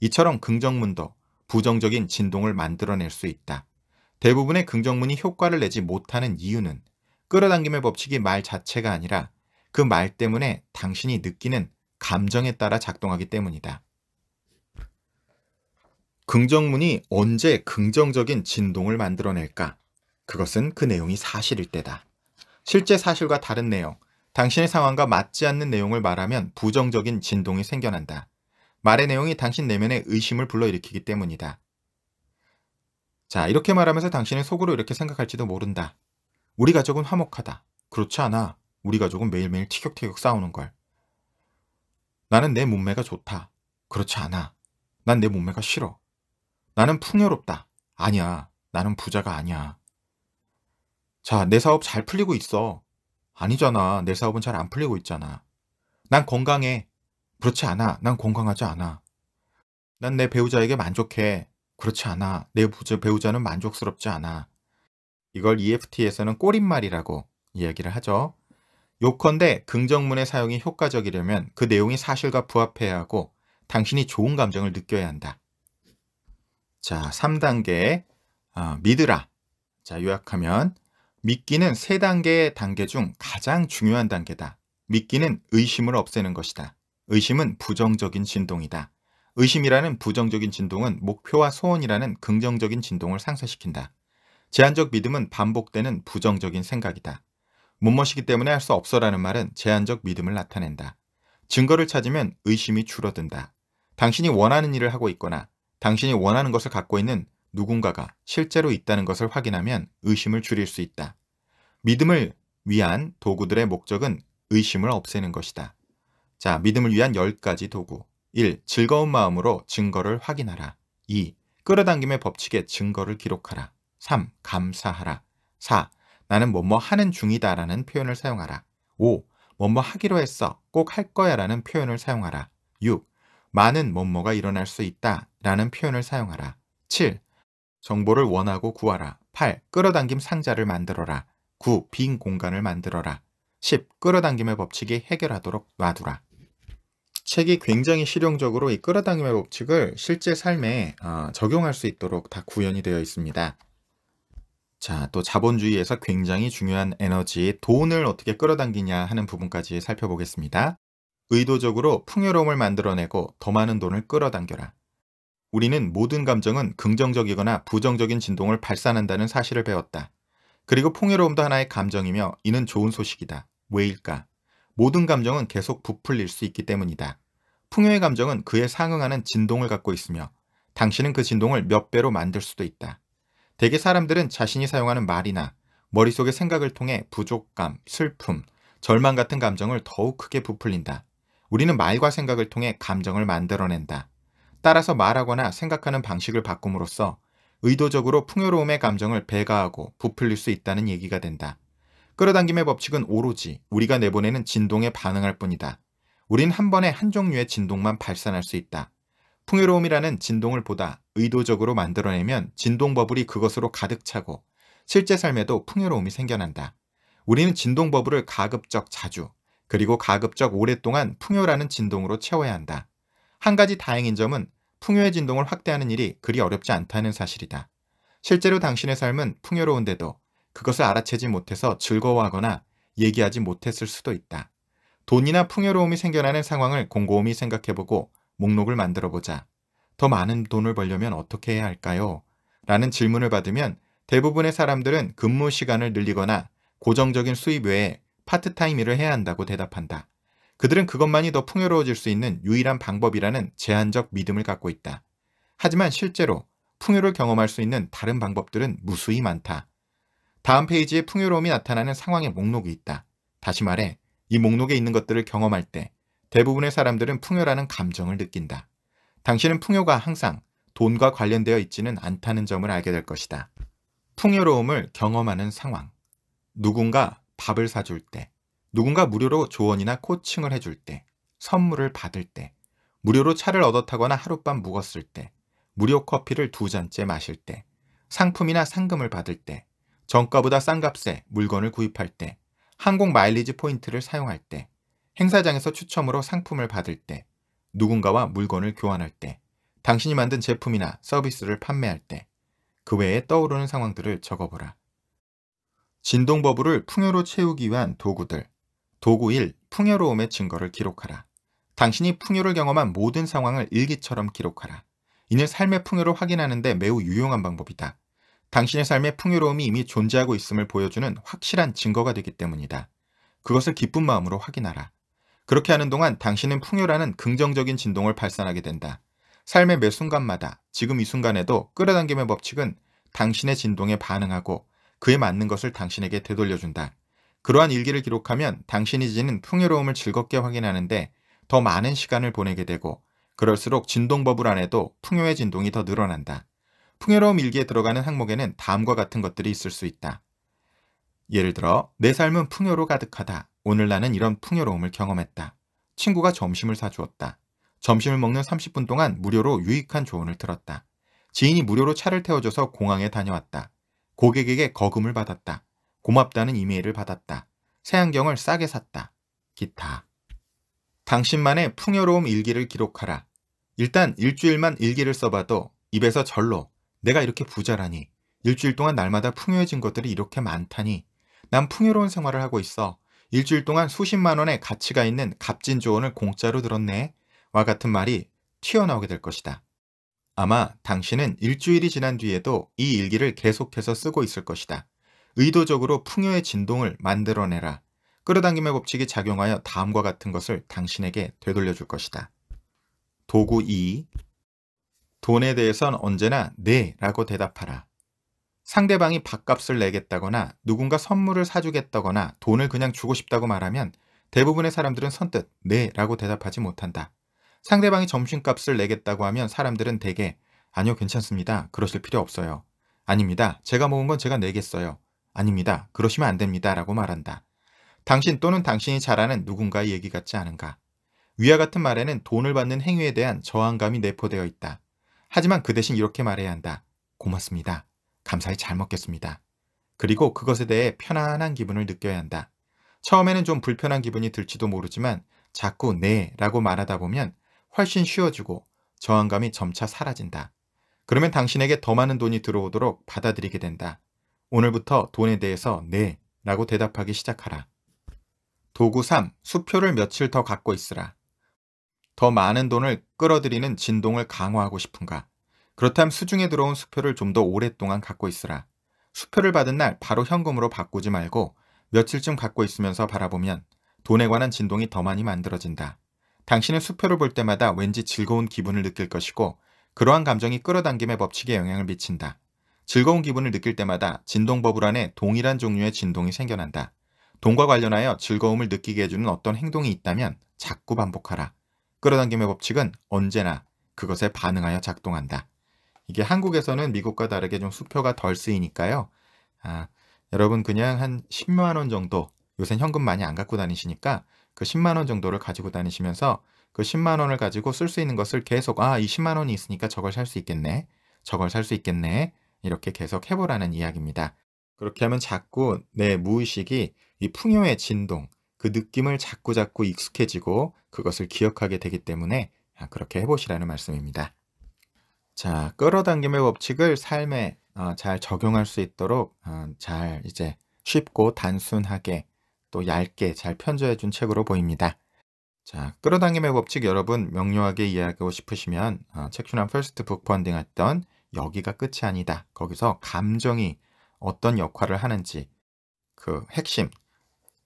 이처럼 긍정문도 부정적인 진동을 만들어낼 수 있다. 대부분의 긍정문이 효과를 내지 못하는 이유는 끌어당김의 법칙이 말 자체가 아니라 그 말 때문에 당신이 느끼는 감정에 따라 작동하기 때문이다. 긍정문이 언제 긍정적인 진동을 만들어낼까? 그것은 그 내용이 사실일 때다. 실제 사실과 다른 내용, 당신의 상황과 맞지 않는 내용을 말하면 부정적인 진동이 생겨난다. 말의 내용이 당신 내면의 의심을 불러일으키기 때문이다. 자, 이렇게 말하면서 당신의 속으로 이렇게 생각할지도 모른다. 우리 가족은 화목하다. 그렇지 않아. 우리 가족은 매일매일 티격태격 싸우는 걸. 나는 내 몸매가 좋다. 그렇지 않아. 난 내 몸매가 싫어. 나는 풍요롭다. 아니야. 나는 부자가 아니야. 자, 내 사업 잘 풀리고 있어. 아니잖아. 내 사업은 잘 안 풀리고 있잖아. 난 건강해. 그렇지 않아. 난 건강하지 않아. 난 내 배우자에게 만족해. 그렇지 않아. 내 부자, 배우자는 만족스럽지 않아. 이걸 EFT에서는 꼬린말이라고 이야기를 하죠. 요컨대 긍정문의 사용이 효과적이려면 그 내용이 사실과 부합해야 하고 당신이 좋은 감정을 느껴야 한다. 자, 3단계 어, 믿으라. 자, 요약하면 믿기는 3단계의 단계 중 가장 중요한 단계다. 믿기는 의심을 없애는 것이다. 의심은 부정적인 진동이다. 의심이라는 부정적인 진동은 목표와 소원이라는 긍정적인 진동을 상쇄시킨다. 제한적 믿음은 반복되는 부정적인 생각이다. 못 모시기 때문에 할 수 없어라는 말은 제한적 믿음을 나타낸다. 증거를 찾으면 의심이 줄어든다. 당신이 원하는 일을 하고 있거나 당신이 원하는 것을 갖고 있는 누군가가 실제로 있다는 것을 확인하면 의심을 줄일 수 있다. 믿음을 위한 도구들의 목적은 의심을 없애는 것이다. 자, 믿음을 위한 10가지 도구. 1. 즐거운 마음으로 증거를 확인하라. 2. 끌어당김의 법칙에 증거를 기록하라. 3. 감사하라. 4. 나는 뭐뭐 하는 중이다 라는 표현을 사용하라. 5. 뭐뭐 하기로 했어. 꼭 할 거야 라는 표현을 사용하라. 6. 많은 뭐뭐가 일어날 수 있다 라는 표현을 사용하라. 7. 정보를 원하고 구하라. 8. 끌어당김 상자를 만들어라. 9. 빈 공간을 만들어라. 10. 끌어당김의 법칙이 해결하도록 놔두라. 책이 굉장히 실용적으로 이 끌어당김의 법칙을 실제 삶에 어, 적용할 수 있도록 다 구현이 되어 있습니다. 자, 또 자본주의에서 굉장히 중요한 에너지, 돈을 어떻게 끌어당기냐 하는 부분까지 살펴보겠습니다. 의도적으로 풍요로움을 만들어내고 더 많은 돈을 끌어당겨라. 우리는 모든 감정은 긍정적이거나 부정적인 진동을 발산한다는 사실을 배웠다. 그리고 풍요로움도 하나의 감정이며 이는 좋은 소식이다. 왜일까? 모든 감정은 계속 부풀릴 수 있기 때문이다. 풍요의 감정은 그에 상응하는 진동을 갖고 있으며 당신은 그 진동을 몇 배로 만들 수도 있다. 대개 사람들은 자신이 사용하는 말이나 머릿속의 생각을 통해 부족감, 슬픔, 절망 같은 감정을 더욱 크게 부풀린다. 우리는 말과 생각을 통해 감정을 만들어낸다. 따라서 말하거나 생각하는 방식을 바꿈으로써 의도적으로 풍요로움의 감정을 배가하고 부풀릴 수 있다는 얘기가 된다. 끌어당김의 법칙은 오로지 우리가 내보내는 진동에 반응할 뿐이다. 우린 한 번에 한 종류의 진동만 발산할 수 있다. 풍요로움이라는 진동을 보다 의도적으로 만들어내면 진동 버블이 그것으로 가득 차고 실제 삶에도 풍요로움이 생겨난다. 우리는 진동 버블을 가급적 자주 그리고 가급적 오랫동안 풍요라는 진동으로 채워야 한다. 한 가지 다행인 점은 풍요의 진동을 확대하는 일이 그리 어렵지 않다는 사실이다. 실제로 당신의 삶은 풍요로운데도 그것을 알아채지 못해서 즐거워하거나 얘기하지 못했을 수도 있다. 돈이나 풍요로움이 생겨나는 상황을 곰곰이 생각해보고 목록을 만들어 보자. 더 많은 돈을 벌려면 어떻게 해야 할까요? 라는 질문을 받으면 대부분의 사람들은 근무 시간을 늘리거나 고정적인 수입 외에 파트타임 일을 해야 한다고 대답한다. 그들은 그것만이 더 풍요로워질 수 있는 유일한 방법이라는 제한적 믿음을 갖고 있다. 하지만 실제로 풍요를 경험할 수 있는 다른 방법들은 무수히 많다. 다음 페이지에 풍요로움이 나타나는 상황의 목록이 있다. 다시 말해, 이 목록에 있는 것들을 경험할 때 대부분의 사람들은 풍요라는 감정을 느낀다. 당신은 풍요가 항상 돈과 관련되어 있지는 않다는 점을 알게 될 것이다. 풍요로움을 경험하는 상황. 누군가 밥을 사줄 때, 누군가 무료로 조언이나 코칭을 해줄 때, 선물을 받을 때, 무료로 차를 얻었다거나 하룻밤 묵었을 때, 무료 커피를 두 잔째 마실 때, 상품이나 상금을 받을 때, 정가보다 싼 값에 물건을 구입할 때, 항공 마일리지 포인트를 사용할 때, 행사장에서 추첨으로 상품을 받을 때, 누군가와 물건을 교환할 때, 당신이 만든 제품이나 서비스를 판매할 때, 그 외에 떠오르는 상황들을 적어보라. 진동버블을 풍요로 채우기 위한 도구들. 도구 1. 풍요로움의 증거를 기록하라. 당신이 풍요를 경험한 모든 상황을 일기처럼 기록하라. 이는 삶의 풍요를 확인하는데 매우 유용한 방법이다. 당신의 삶의 풍요로움이 이미 존재하고 있음을 보여주는 확실한 증거가 되기 때문이다. 그것을 기쁜 마음으로 확인하라. 그렇게 하는 동안 당신은 풍요라는 긍정적인 진동을 발산하게 된다. 삶의 매 순간마다 지금 이 순간에도 끌어당김의 법칙은 당신의 진동에 반응하고 그에 맞는 것을 당신에게 되돌려준다. 그러한 일기를 기록하면 당신이 지는 풍요로움을 즐겁게 확인하는데 더 많은 시간을 보내게 되고 그럴수록 진동버블 안에도 풍요의 진동이 더 늘어난다. 풍요로움 일기에 들어가는 항목에는 다음과 같은 것들이 있을 수 있다. 예를 들어 내 삶은 풍요로 가득하다. 오늘 나는 이런 풍요로움을 경험했다. 친구가 점심을 사주었다. 점심을 먹는 30분 동안 무료로 유익한 조언을 들었다. 지인이 무료로 차를 태워줘서 공항에 다녀왔다. 고객에게 거금을 받았다. 고맙다는 이메일을 받았다. 새 안경을 싸게 샀다. 기타. 당신만의 풍요로움 일기를 기록하라. 일단 일주일만 일기를 써봐도 입에서 절로 내가 이렇게 부자라니 일주일 동안 날마다 풍요해진 것들이 이렇게 많다니 난 풍요로운 생활을 하고 있어 일주일 동안 수십만 원의 가치가 있는 값진 조언을 공짜로 들었네. 와 같은 말이 튀어나오게 될 것이다. 아마 당신은 일주일이 지난 뒤에도 이 일기를 계속해서 쓰고 있을 것이다. 의도적으로 풍요의 진동을 만들어내라. 끌어당김의 법칙이 작용하여 다음과 같은 것을 당신에게 되돌려줄 것이다. 도구 2. 돈에 대해선 언제나 네 라고 대답하라. 상대방이 밥값을 내겠다거나 누군가 선물을 사주겠다거나 돈을 그냥 주고 싶다고 말하면 대부분의 사람들은 선뜻 네 라고 대답하지 못한다. 상대방이 점심값을 내겠다고 하면 사람들은 대개 아니요 괜찮습니다. 그러실 필요 없어요. 아닙니다. 제가 모은 건 제가 내겠어요. 아닙니다. 그러시면 안 됩니다. 라고 말한다. 당신 또는 당신이 잘 아는 누군가의 얘기 같지 않은가. 위와 같은 말에는 돈을 받는 행위에 대한 저항감이 내포되어 있다. 하지만 그 대신 이렇게 말해야 한다. 고맙습니다. 감사히 잘 먹겠습니다. 그리고 그것에 대해 편안한 기분을 느껴야 한다. 처음에는 좀 불편한 기분이 들지도 모르지만 자꾸 네 라고 말하다 보면 훨씬 쉬워지고 저항감이 점차 사라진다. 그러면 당신에게 더 많은 돈이 들어오도록 받아들이게 된다. 오늘부터 돈에 대해서 네 라고 대답하기 시작하라. 도구 3. 수표를 며칠 더 갖고 있으라. 더 많은 돈을 끌어들이는 진동을 강화하고 싶은가? 그렇다면 수중에 들어온 수표를 좀 더 오랫동안 갖고 있으라. 수표를 받은 날 바로 현금으로 바꾸지 말고 며칠쯤 갖고 있으면서 바라보면 돈에 관한 진동이 더 많이 만들어진다. 당신은 수표를 볼 때마다 왠지 즐거운 기분을 느낄 것이고 그러한 감정이 끌어당김의 법칙에 영향을 미친다. 즐거운 기분을 느낄 때마다 진동버블 안에 동일한 종류의 진동이 생겨난다. 돈과 관련하여 즐거움을 느끼게 해주는 어떤 행동이 있다면 자꾸 반복하라. 끌어당김의 법칙은 언제나 그것에 반응하여 작동한다. 이게 한국에서는 미국과 다르게 좀 수표가 덜 쓰이니까요. 아, 여러분 그냥 한 10만 원 정도 요새 현금 많이 안 갖고 다니시니까 그 10만 원 정도를 가지고 다니시면서 그 10만 원을 가지고 쓸 수 있는 것을 계속 아, 이 10만 원이 있으니까 저걸 살 수 있겠네. 저걸 살 수 있겠네. 이렇게 계속 해보라는 이야기입니다. 그렇게 하면 자꾸 내 무의식이 이 풍요의 진동, 그 느낌을 자꾸자꾸 익숙해지고 그것을 기억하게 되기 때문에 아, 그렇게 해보시라는 말씀입니다. 자, 끌어당김의 법칙을 삶에 어, 잘 적용할 수 있도록 어, 잘 이제 쉽고 단순하게 또 얇게 잘 편조해 준 책으로 보입니다. 자, 끌어당김의 법칙 여러분 명료하게 이해하고 싶으시면 어, 책슈남 퍼스트 북 펀딩 했던 여기가 끝이 아니다. 거기서 감정이 어떤 역할을 하는지 그 핵심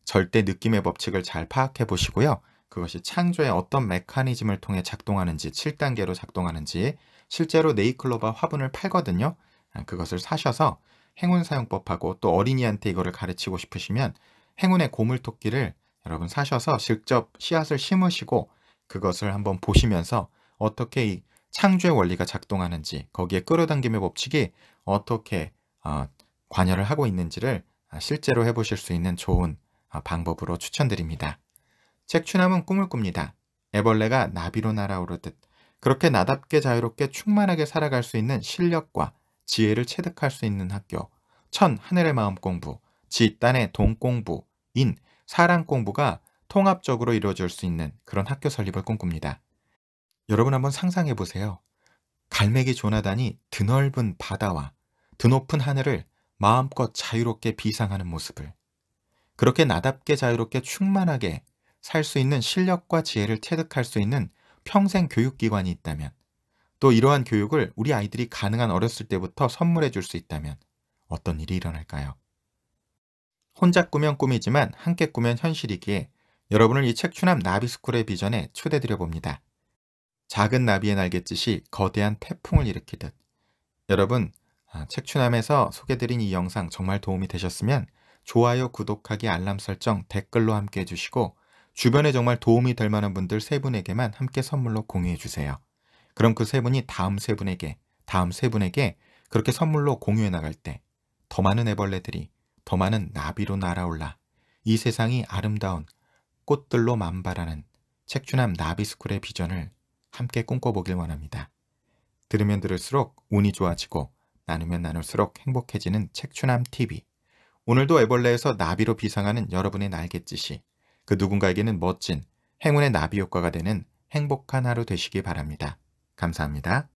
절대 느낌의 법칙을 잘 파악해 보시고요. 그것이 창조의 어떤 메커니즘을 통해 작동하는지 7단계로 작동하는지 실제로 네이클로바 화분을 팔거든요. 아, 그것을 사셔서 행운 사용법하고 또 어린이한테 이거를 가르치고 싶으시면 행운의 고물토끼를 여러분 사셔서 직접 씨앗을 심으시고 그것을 한번 보시면서 어떻게 이 창조의 원리가 작동하는지 거기에 끌어당김의 법칙이 어떻게 어, 관여를 하고 있는지를 아, 실제로 해보실 수 있는 좋은 아, 방법으로 추천드립니다. 책 추남은 꿈을 꿉니다. 애벌레가 나비로 날아오르듯 그렇게 나답게 자유롭게 충만하게 살아갈 수 있는 실력과 지혜를 체득할 수 있는 학교, 천 하늘의 마음 공부, 지단의 동 공부, 인 사랑 공부가 통합적으로 이루어질 수 있는 그런 학교 설립을 꿈꿉니다. 여러분 한번 상상해 보세요. 갈매기 조나단이 드넓은 바다와 드높은 하늘을 마음껏 자유롭게 비상하는 모습을 그렇게 나답게 자유롭게 충만하게 살 수 있는 실력과 지혜를 체득할 수 있는 평생 교육기관이 있다면 또 이러한 교육을 우리 아이들이 가능한 어렸을 때부터 선물해 줄 수 있다면 어떤 일이 일어날까요? 혼자 꾸면 꿈이지만 함께 꾸면 현실이기에 여러분을 이 책추남 나비스쿨의 비전에 초대드려 봅니다. 작은 나비의 날갯짓이 거대한 태풍을 일으키듯 여러분 아, 책추남에서 소개드린 이 영상 정말 도움이 되셨으면 좋아요, 구독하기, 알람 설정, 댓글로 함께 해주시고 주변에 정말 도움이 될 만한 분들 세 분에게만 함께 선물로 공유해 주세요. 그럼 그 세 분이 다음 세 분에게, 다음 세 분에게 그렇게 선물로 공유해 나갈 때 더 많은 애벌레들이 더 많은 나비로 날아올라 이 세상이 아름다운 꽃들로 만발하는 책주남 나비스쿨의 비전을 함께 꿈꿔보길 원합니다. 들으면 들을수록 운이 좋아지고 나누면 나눌수록 행복해지는 책추남 TV 오늘도 애벌레에서 나비로 비상하는 여러분의 날갯짓이 그 누군가에게는 멋진 행운의 나비 효과가 되는 행복한 하루 되시기 바랍니다. 감사합니다.